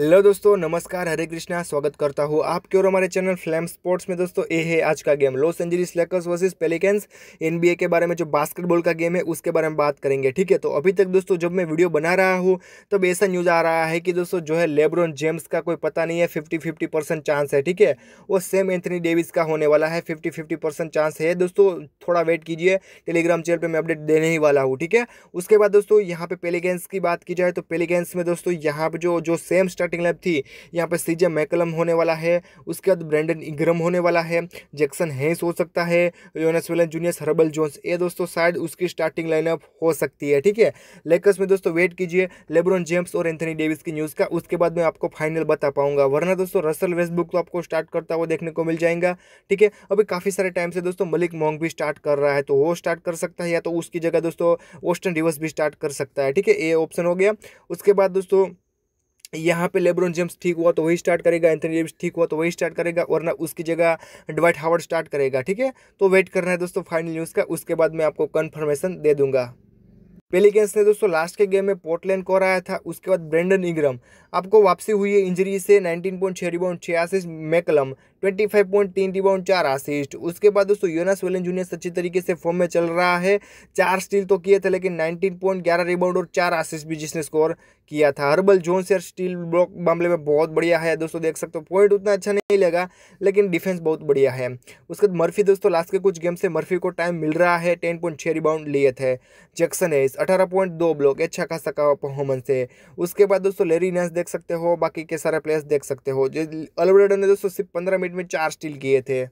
hello दोस्तों नमस्कार हरे कृष्णा स्वागत करता हूँ आपके और हमारे चैनल फ्लैम स्पोर्ट्स में दोस्तों ये है आज का game Los Angeles Lakers versus Pelicans NBA के बारे में जो बास्केटबॉल का गेम है उसके बारे में बात करेंगे ठीक है तो अभी तक दोस्तों जब मैं वीडियो बना रहा हूँ तब ऐसा न्यूज़ आ रहा है कि दोस्तों जो है लेब्रोन जेम्स का कोई पता नहीं है फिफ्टी फिफ्टी चांस है ठीक है वो सेम एंथनी डेविस का होने वाला है फिफ्टी फिफ्टी चांस है दोस्तों थोड़ा वेट कीजिए टेलीग्राम चैनल पर मैं अपडेट देने ही वाला हूँ ठीक है उसके बाद दोस्तों यहाँ पे पेलीगेंस की बात की जाए तो पेलीगेंस में दोस्तों यहाँ पर जो जो सेम स्टार्टिंग लाइफ थी यहाँ पर सीजे मैकलम होने वाला है उसके बाद ब्रैंडन इग्रम होने वाला है जैक्सन हैस हो सकता है Jonas Valanciunas Herbert Jones ये दोस्तों शायद उसकी स्टार्टिंग लाइनअप हो सकती है ठीक है लेकर्स में दोस्तों वेट कीजिए लेब्रॉन जेम्स और एंथनी डेविस की न्यूज़ का उसके बाद मैं आपको फाइनल बता पाऊंगा वरना दोस्तों रसल वेस्टबुक तो आपको स्टार्ट करता हुआ देखने को मिल जाएगा ठीक है अभी काफ़ी सारे टाइम से दोस्तों मलिक मोंग भी स्टार्ट कर रहा है तो वो स्टार्ट कर सकता है या तो उसकी जगह दोस्तों ओस्टन रिवर्स भी स्टार्ट कर सकता है ठीक है ये ऑप्शन हो गया उसके बाद दोस्तों यहाँ पे लेब्रोन जेम्स ठीक हुआ तो वही स्टार्ट करेगा एंथनी जेम्स ठीक हुआ तो वही स्टार्ट करेगा वरना उसकी जगह डवाइट हावर्ड स्टार्ट करेगा ठीक है तो वेट करना है दोस्तों फाइनल न्यूज़ का उसके बाद मैं आपको कन्फर्मेशन दे दूंगा पेलिकेंस ने दोस्तों लास्ट के गेम में पोर्टलैंड को हराया था उसके बाद ब्रेंडन इंग्रम आपको वापसी हुई है इंजरी से 19.6 पॉइंट छः रिबाउंड छः आसिस्ट मैकलम फाइव पॉइंट तीन रिबाउंड चार आसिस्ट उसके बाद दोस्तों योनास वेलन जूनियर अच्छी तरीके से फॉर्म में चल रहा है चार स्टील तो किए थे लेकिन नाइनटीन पॉइंट ग्यारह रिबाउंड और चार आसिस्ट भी जिसने स्कोर किया था हर्बल जोन से स्टील ब्लॉक मामले में बहुत बढ़िया है दोस्तों देख सकते हो पॉइंट उतना अच्छा नहीं लगा लेकिन डिफेंस बहुत बढ़िया है उसके बाद मर्फी दोस्तों लास्ट के कुछ गेम से मर्फी को टाइम मिल रहा है टेन पॉइंट छः रिबाउंड लिए थे जैक्सन है अठारह पॉइंट दो ब्लॉक अच्छा खासा का परफॉर्मेंस है उसके बाद दोस्तों लेरी नेस देख सकते हो बाकी के सारे प्लेयर्स देख सकते हो जो अल्बर्टन ने दोस्तों सिर्फ पंद्रह मिनट में चार स्टील किए थे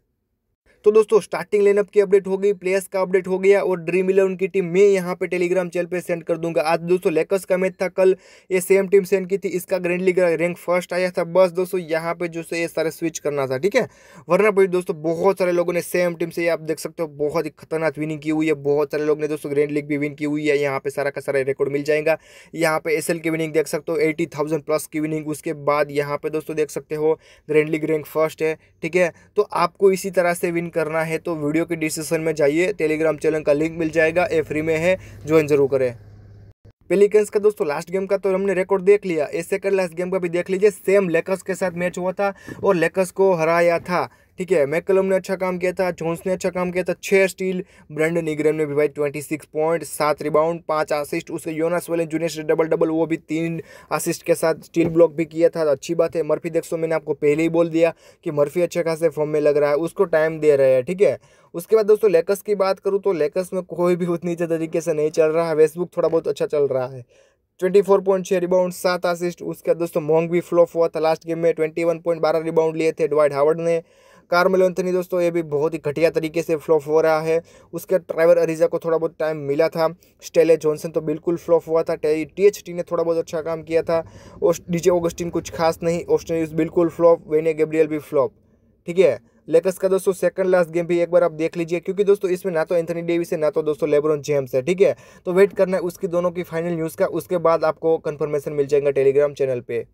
तो दोस्तों स्टार्टिंग लेनअप की अपडेट हो गई प्लेयर्स का अपडेट हो गया और ड्रीम इलेवन की टीम मैं यहाँ पे टेलीग्राम चैनल पे सेंड कर दूंगा आज दोस्तों लेकर्स का मैच था कल ये सेम टीम सेंड की थी इसका ग्रैंड लीग रैंक फर्स्ट आया था बस दोस्तों यहाँ पे जो ये सारे स्विच करना था ठीक है वरना भाई दोस्तों बहुत सारे लोगों ने सेम टीम से आप देख सकते हो बहुत ही खतरनाक विनिंग की हुई है बहुत सारे लोग ने दोस्तों ग्रैंड लीग भी विन की हुई है यहाँ पे सारा का सारा रिकॉर्ड मिल जाएगा यहाँ पे एस की विनिंग देख सकते हो एटी प्लस की विनिंग उसके बाद यहाँ पे दोस्तों देख सकते हो ग्रैंड लीग रैंक फर्स्ट है ठीक है तो आपको इसी तरह से विन करना है तो वीडियो के डिस्क्रिप्शन में जाइए टेलीग्राम चैनल का लिंक मिल जाएगा ये फ्री में है ज्वाइन जरूर करें पेलिकन्स का दोस्तों लास्ट गेम का तो हमने रिकॉर्ड देख लिया इस सेकंड लास्ट गेम का भी देख लीजिए सेम लेकर्स के साथ मैच हुआ था और लेकर्स को हराया था ठीक है मैकलम ने अच्छा काम किया था जोन्स ने अच्छा काम किया था छः स्टील ब्रेंड निग्रम ने भी भाई ट्वेंटी सिक्स पॉइंट सात रिबाउंड पाँच असिस्ट उसके योनास वाले जूनियर डबल डबल वो भी तीन असिस्ट के साथ स्टील ब्लॉक भी किया था तो अच्छी बात है मर्फी देख सो मैंने आपको पहले ही बोल दिया कि मर्फी अच्छे खासे फॉर्म में लग रहा है उसको टाइम दे रहे हैं ठीक है उसके बाद दोस्तों लेकस की बात करूँ तो लेकस में कोई भी उतनी अच्छे तरीके से नहीं चल रहा है वेसबुक थोड़ा बहुत अच्छा चल रहा है ट्वेंटी फोर पॉइंट छः रिबाउंड सात असिस्ट बाद दोस्तों मोंग भी फ्लॉप हुआ था लास्ट गेम में ट्वेंटी वन पॉइंट बारह रिबाउंड लिए थे डवाइड हावर्ड ने कार्मेलो एंथनी दोस्तों ये भी बहुत ही घटिया तरीके से फ्लॉप हो रहा है उसके ट्राइवर अरीजा को थोड़ा बहुत टाइम मिला था स्टेले जॉनसन तो बिल्कुल फ्लॉप हुआ था टी एच टी ने थोड़ा बहुत अच्छा काम किया था डीजे ओगस्टिन कुछ खास नहीं ऑस्ट्रेलियस बिल्कुल फ्लॉप वेने गेब्रियल भी फ्लॉप ठीक है लेकर्स का दोस्तों सेकंड लास्ट गेम भी एक बार आप देख लीजिए क्योंकि दोस्तों इसमें ना तो एंथनी डेविस है ना तो दोस्तों लेब्रॉन जेम्स है ठीक है तो वेट करना है उसकी दोनों की फाइनल न्यूज़ का उसके बाद आपको कंफर्मेशन मिल जाएगा टेलीग्राम चैनल पर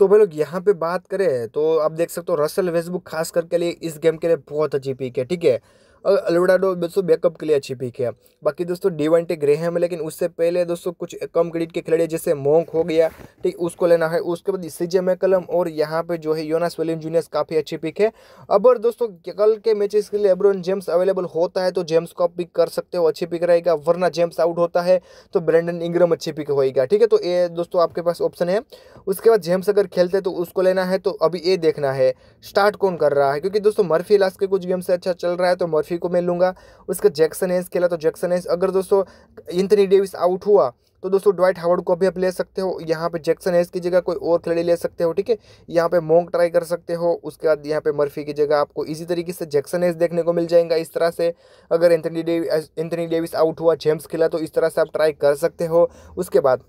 तो भाई लोग यहाँ पे बात करें तो आप देख सकते हो रसल वेस्टबुक खास करके लिए इस गेम के लिए बहुत अच्छी पीक है ठीक है और अल्वाडाडो तो दोस्तों बैकअप के लिए अच्छी पिक है बाकी दोस्तों टी ग्रेहम है लेकिन उससे पहले दोस्तों कुछ कम क्रेडिट के खिलाड़ी जैसे मोंक हो गया ठीक उसको लेना है उसके बाद सीजे मैकलम और यहाँ पे जो है योनास विलियम जूनियर्स काफ़ी अच्छी पिक है अब दोस्तों कल के मैचेस के लिए एब्रोन जेम्स अवेलेबल होता है तो जेम्स को आप पिक कर सकते हो अच्छी पिक रहेगा वरना जेम्स आउट होता है तो ब्रेंडन इंग्रम अच्छी पिक होएगा ठीक है तो ये दोस्तों आपके पास ऑप्शन है उसके बाद जेम्स अगर खेलते तो उसको लेना है तो अभी ये देखना है स्टार्ट कौन कर रहा है क्योंकि दोस्तों मर्फी लास्ट के कुछ गेम से अच्छा चल रहा है तो मर्फी रफ़ी को मैं लूँगा उसका जैक्सन हैंस खेला तो जैक्सन एस अगर दोस्तों इंथनी डेविस आउट हुआ तो दोस्तों ड्वाइट हावर्ड को भी आप ले सकते हो यहाँ पे जैक्सन एस की जगह कोई और खिलाड़ी ले सकते हो ठीक है यहाँ पे मोंग ट्राई कर सकते हो उसके बाद यहाँ पे मर्फी की जगह आपको इजी तरीके से जैक्सन एस देखने को मिल जाएगा इस तरह से अगर Anthony Davis Anthony Davis out हुआ जेम्स खेला तो इस तरह से आप ट्राई कर सकते हो उसके बाद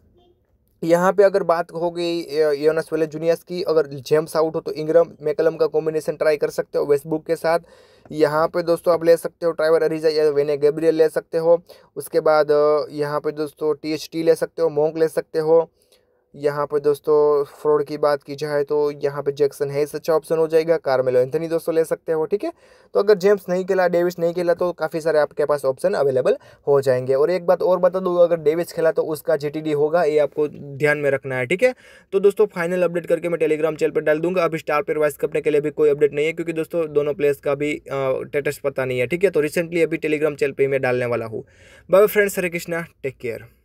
यहाँ पे अगर बात हो गई योनस वेले जूनियर्स की अगर जेम्स आउट हो तो इंग्रम मेकलम का कॉम्बिनेशन ट्राई कर सकते हो वेस्टबुक के साथ यहाँ पे दोस्तों आप ले सकते हो ट्राइवर अरिजा या वेने गैब्रियल ले सकते हो उसके बाद यहाँ पे दोस्तों टी ले सकते हो मोंक ले सकते हो यहाँ पर दोस्तों फ्रॉड की बात की जाए तो यहाँ पे जैक्सन हैस अच्छा ऑप्शन हो जाएगा कार्मेलो एंथनी दोस्तों ले सकते हो ठीक है तो अगर जेम्स नहीं खेला डेविस नहीं खेला तो काफ़ी सारे आपके पास ऑप्शन अवेलेबल हो जाएंगे और एक बात और बता दूँ अगर डेविस खेला तो उसका जे होगा ये आपको ध्यान में रखना है ठीक है तो दोस्तों फाइनल अपडेट करके मैं टेलीग्राम चैनल पर डाल दूंगा अभी स्टार पर वाइस कपने के लिए भी कोई अपडेट नहीं है क्योंकि दोस्तों दोनों प्लेयर्स का भी स्टेटस पता नहीं है ठीक है तो रिसेंटली अभी टेलीग्राम चैनल पर मैं डालने वाला हूँ bye friends Hare Krishna take care